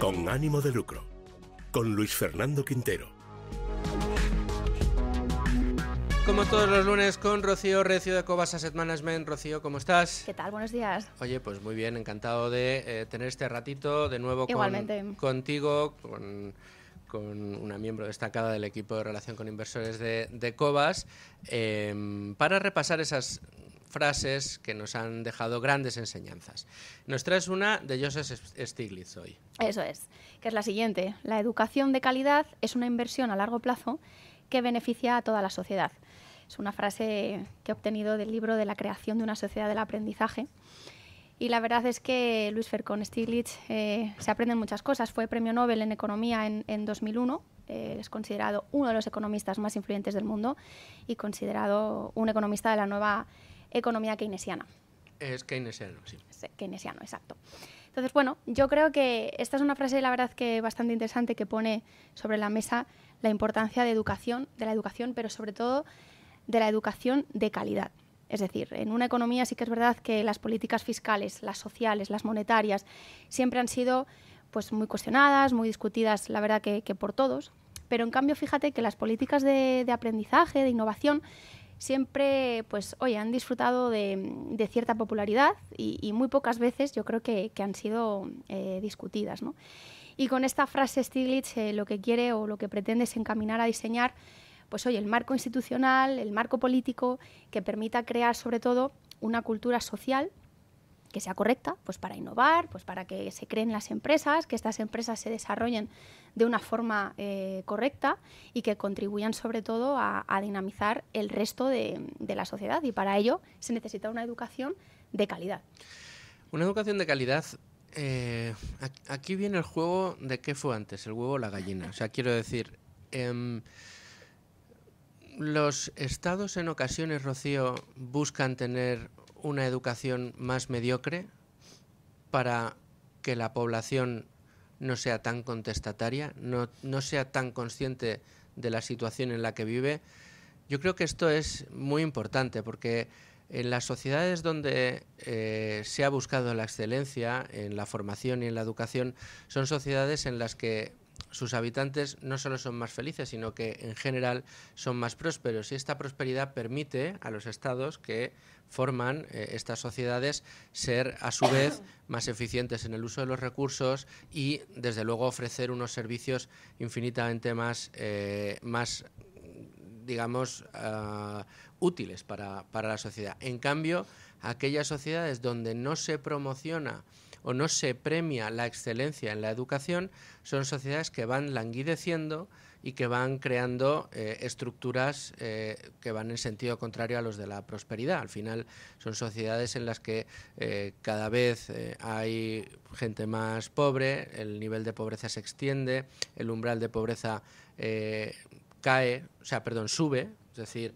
Con ánimo de lucro, con Luis Fernando Quintero. Como todos los lunes con Rocío Recio de Cobas Asset Management. Rocío, ¿cómo estás? ¿Qué tal? Buenos días. Oye, pues muy bien, encantado de eh, tener este ratito de nuevo contigo, con, una miembro destacada del equipo de relación con inversores de, de Cobas, em, para repasar esas frases que nos han dejado grandes enseñanzas. Nos traes una de Joseph Stiglitz hoy. Eso es, que es la siguiente. La educación de calidad es una inversión a largo plazo que beneficia a toda la sociedad. Es una frase que he obtenido del libro de la creación de una sociedad del aprendizaje. Y la verdad es que Luis Fercon Stiglitz eh, se aprenden muchas cosas. Fue premio Nobel en Economía en, 2001. Eh, es considerado uno de los economistas más influyentes del mundo y considerado un economista de la nueva economía keynesiana. Es keynesiano, sí. keynesiano, exacto. Entonces, bueno, yo creo que esta es una frase, la verdad, que bastante interesante que pone sobre la mesa la importancia de educación, de la educación, pero sobre todo de la educación de calidad. Es decir, en una economía sí que es verdad que las políticas fiscales, las sociales, las monetarias, siempre han sido pues muy cuestionadas, muy discutidas, la verdad que, por todos. Pero en cambio, fíjate que las políticas de aprendizaje, de innovación, siempre pues, oye, han disfrutado de, cierta popularidad y, muy pocas veces yo creo que, han sido eh, discutidas. ¿no? Y con esta frase Stiglitz eh, lo que quiere o lo que pretende es encaminar a diseñar pues, oye, el marco institucional, el marco político que permita crear sobre todo una cultura social sea correcta, pues para innovar, pues para que se creen las empresas, que estas empresas se desarrollen de una forma eh, correcta y que contribuyan sobre todo a, dinamizar el resto de, la sociedad. Y para ello se necesita una educación de calidad. Una educación de calidad eh, aquí viene el juego de qué fue antes, el huevo o la gallina. O sea, quiero decir, em, los estados en ocasiones, Rocío, buscan tener una educación más mediocre para que la población no sea tan contestataria, no, sea tan consciente de la situación en la que vive. Yo creo que esto es muy importante porque en las sociedades donde eh, se ha buscado la excelencia en la formación y en la educación son sociedades en las que sus habitantes no solo son más felices, sino que en general son más prósperos. Y esta prosperidad permite a los estados que forman eh, estas sociedades ser a su vez más eficientes en el uso de los recursos y desde luego ofrecer unos servicios infinitamente más, eh, digamos, ah, útiles para, para la sociedad. En cambio, aquellas sociedades donde no se promociona o no se premia la excelencia en la educación, son sociedades que van languideciendo y que van creando eh, estructuras eh, que van en sentido contrario a los de la prosperidad. Al final son sociedades en las que eh, cada vez hay gente más pobre, el nivel de pobreza se extiende, el umbral de pobreza cae, o sea, perdón, sube, es decir,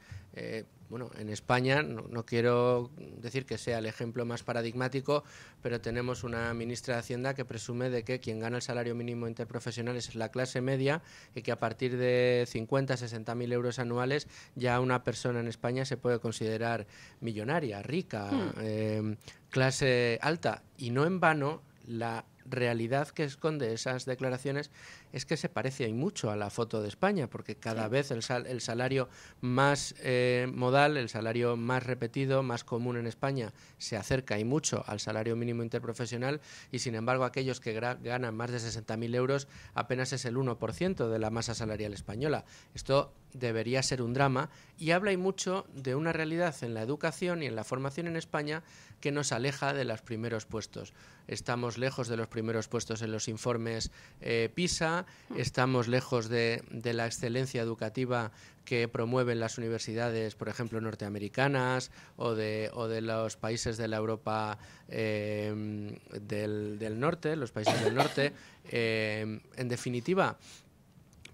bueno, en España, no, quiero decir que sea el ejemplo más paradigmático, pero tenemos una ministra de Hacienda que presume de que quien gana el salario mínimo interprofesional es la clase media y que a partir de 50, 60 mil euros anuales ya una persona en España se puede considerar millonaria, rica, hmm. eh, clase alta. Y no en vano, la realidad que esconde esas declaraciones es que se parece y mucho a la foto de España, porque cada vez el, salario más eh, modal, el salario más repetido, más común en España, se acerca y mucho al salario mínimo interprofesional y, sin embargo, aquellos que ganan más de 60.000 euros apenas es el 1% de la masa salarial española. Esto debería ser un drama y habla y mucho de una realidad en la educación y en la formación en España que nos aleja de los primeros puestos. Estamos lejos de los primeros puestos en los informes eh, PISA, mm. estamos lejos de, la excelencia educativa que promueven las universidades, por ejemplo, norteamericanas o de, o de los países de la Europa eh, del, norte, los países del norte. Eh, en definitiva,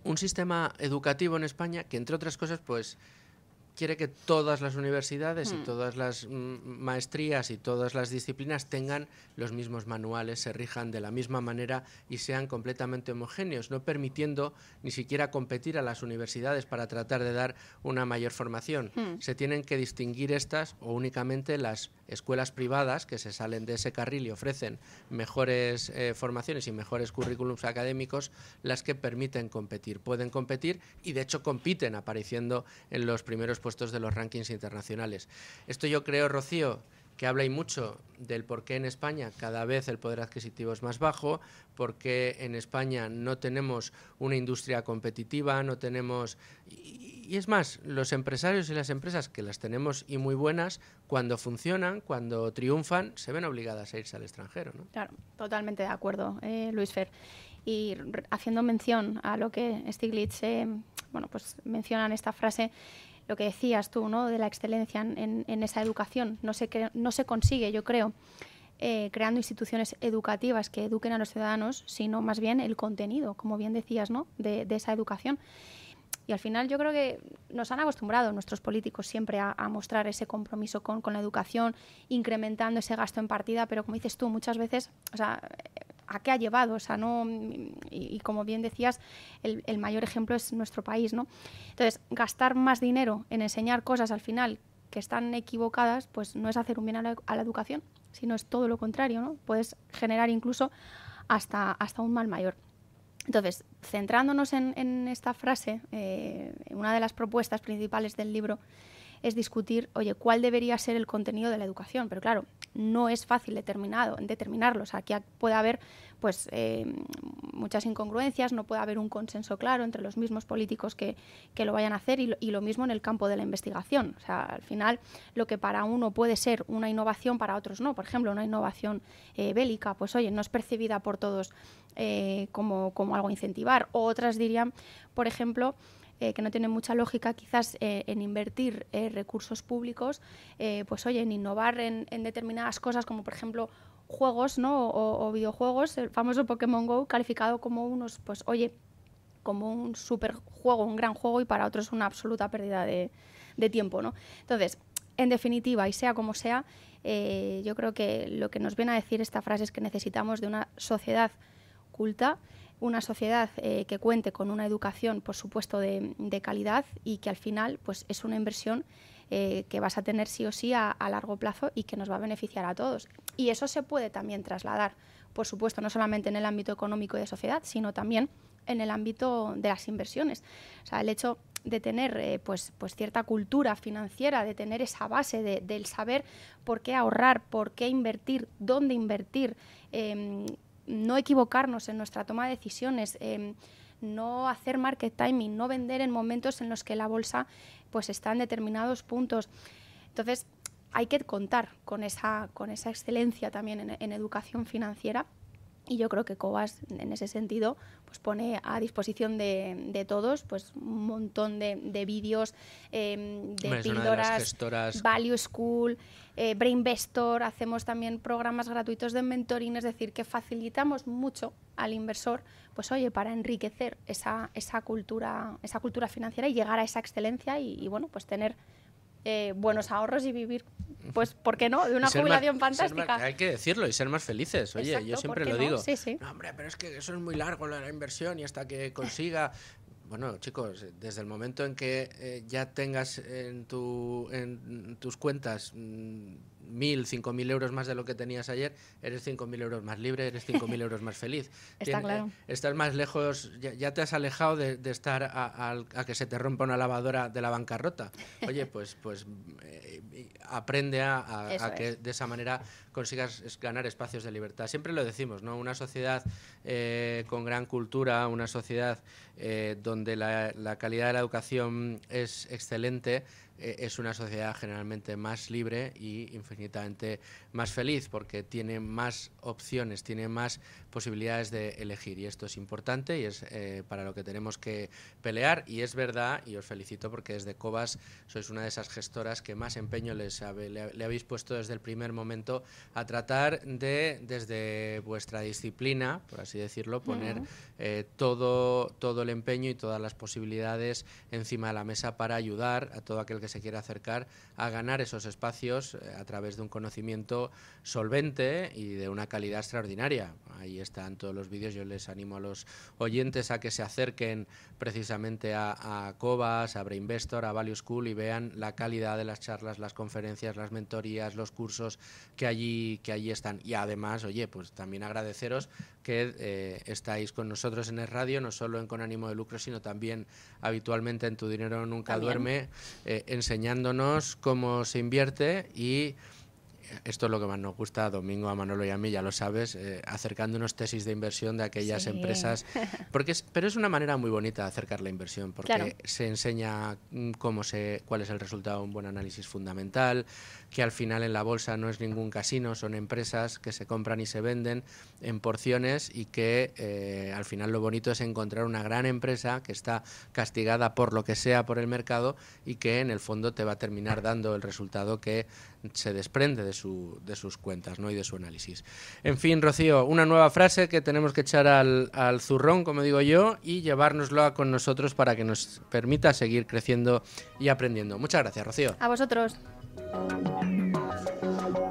un sistema educativo en España que, entre otras cosas, pues quiere que todas las universidades y mm. todas las mm, maestrías y todas las disciplinas tengan los mismos manuales, se rijan de la misma manera y sean completamente homogéneos, no permitiendo ni siquiera competir a las universidades para tratar de dar una mayor formación. Mm. Se tienen que distinguir estas o únicamente las escuelas privadas que se salen de ese carril y ofrecen mejores eh, formaciones y mejores currículums académicos las que permiten competir. Pueden competir y de hecho compiten apareciendo en los primeros de los rankings internacionales. Esto yo creo, Rocío, que habla y mucho del por qué en España cada vez el poder adquisitivo es más bajo, por qué en España no tenemos una industria competitiva, no tenemos... Y, es más, los empresarios y las empresas que las tenemos y muy buenas, cuando funcionan, cuando triunfan, se ven obligadas a irse al extranjero. ¿no? Claro, totalmente de acuerdo, eh, Luis Fer. Y haciendo mención a lo que Stiglitz, eh, bueno, pues mencionan esta frase, lo que decías tú, ¿no? de la excelencia en, esa educación. No se, no se consigue, yo creo, eh, creando instituciones educativas que eduquen a los ciudadanos, sino más bien el contenido, como bien decías, ¿no? de, esa educación. Y al final yo creo que nos han acostumbrado nuestros políticos siempre a, mostrar ese compromiso con, con, la educación, incrementando ese gasto en partida, pero como dices tú, muchas veces, o sea, a qué ha llevado, o sea, no, y, como bien decías, el, mayor ejemplo es nuestro país, ¿no? Entonces, gastar más dinero en enseñar cosas al final que están equivocadas, pues no es hacer un bien a la, educación, sino es todo lo contrario, ¿no? Puedes generar incluso hasta, hasta un mal mayor. Entonces, centrándonos en, esta frase, eh, una de las propuestas principales del libro es discutir, oye, cuál debería ser el contenido de la educación. Pero claro, no es fácil determinado, determinarlo. O aquí puede haber pues, eh, muchas incongruencias, no puede haber un consenso claro entre los mismos políticos que, lo vayan a hacer y lo, mismo en el campo de la investigación. O sea, al final, lo que para uno puede ser una innovación, para otros no. Por ejemplo, una innovación eh, bélica, pues oye, no es percibida por todos eh, como, como algo a incentivar. otras dirían, por ejemplo, eh, que no tiene mucha lógica quizás eh, en invertir eh, recursos públicos, pues oye, en innovar en, determinadas cosas como por ejemplo juegos o, videojuegos, el famoso Pokémon Go calificado como unos, pues oye, como un super juego, un gran juego y para otros una absoluta pérdida de, tiempo. ¿no? Entonces, en definitiva, y sea como sea, yo creo que lo que nos viene a decir esta frase es que necesitamos de una sociedad culta una sociedad eh, que cuente con una educación, por supuesto, de, calidad y que al final pues, es una inversión eh, que vas a tener sí o sí a, largo plazo y que nos va a beneficiar a todos. Y eso se puede también trasladar, por supuesto, no solamente en el ámbito económico y de sociedad, sino también en el ámbito de las inversiones. O sea, el hecho de tener eh, pues, pues cierta cultura financiera, de tener esa base del saber por qué ahorrar, por qué invertir, dónde invertir, em, no equivocarnos en nuestra toma de decisiones, em, no hacer market timing, no vender en momentos en los que la bolsa pues está en determinados puntos. Entonces, hay que contar con esa, con esa excelencia también en educación financiera y yo creo que Cobas, en ese sentido, pues pone a disposición de, de todos pues un montón de, vídeos, em, de píldoras, Value School, eh, Brainvestor, hacemos también programas gratuitos de mentoring, es decir, que facilitamos mucho al inversor, pues oye, para enriquecer esa, esa, cultura, esa cultura financiera y llegar a esa excelencia y, y bueno, pues tener eh, buenos ahorros y vivir, pues, ¿por qué no? De una jubilación fantástica. hay que decirlo y ser más felices. Oye, yo siempre lo digo. hombre, pero es que eso es muy largo, la inversión y hasta que consiga. Bueno, chicos, desde el momento en que eh, ya tengas en, tu, en tus cuentas. Mm, mil, cinco mil euros más de lo que tenías ayer, eres cinco mil euros más libre, eres cinco mil euros más feliz. Eh, estás más lejos, ya, te has alejado de, estar a, que se te rompa una lavadora de la bancarrota. Oye, pues, pues eh, aprende a, que de esa manera consigas ganar espacios de libertad. Siempre lo decimos, ¿no? Una sociedad eh, con gran cultura, una sociedad donde la calidad de la educación es excelente, eh, es una sociedad generalmente más libre y infinitamente más feliz porque tiene más opciones, tiene más posibilidades de elegir y esto es importante y es eh, para lo que tenemos que pelear y es verdad y os felicito porque desde Cobas sois una de esas gestoras que más empeño les le, habéis puesto desde el primer momento a tratar de desde vuestra disciplina, por así decirlo, poner eh, todo, todo el empeño y todas las posibilidades encima de la mesa para ayudar a todo aquel que se quiere acercar a ganar esos espacios eh, a través de un conocimiento solvente y de una calidad extraordinaria. Ahí están todos los vídeos, yo les animo a los oyentes a que se acerquen precisamente a, a Cobas, a Breinvestor, a Value School y vean la calidad de las charlas, las conferencias, las mentorías, los cursos que allí, que allí están. Y además, oye, pues también agradeceros que eh, estáis con nosotros en el radio, no solo en Con Ánimo de Lucro, sino también habitualmente en Tu Dinero Nunca Duerme. Eh, enseñándonos cómo se invierte y esto es lo que más nos gusta, a Domingo, a Manolo y a mí, ya lo sabes, eh, acercando unos tesis de inversión de aquellas empresas. Porque pero es una manera muy bonita de acercar la inversión, porque se enseña mm, cómo se, cuál es el resultado de un buen análisis fundamental, que al final en la bolsa no es ningún casino, son empresas que se compran y se venden en porciones y que eh, al final lo bonito es encontrar una gran empresa que está castigada por lo que sea por el mercado y que en el fondo te va a terminar dando el resultado que se desprende de, de sus cuentas ¿no? y de su análisis. En fin, Rocío, una nueva frase que tenemos que echar al, zurrón, como digo yo, y llevárnoslo con nosotros para que nos permita seguir creciendo y aprendiendo. Muchas gracias, Rocío. A vosotros.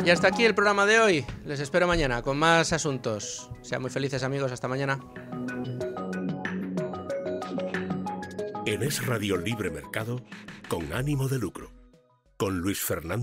Y hasta aquí el programa de hoy. Les espero mañana con más asuntos. Sean muy felices amigos, hasta mañana. En Es Radio Libre Mercado, con ánimo de lucro, con Luis Fernández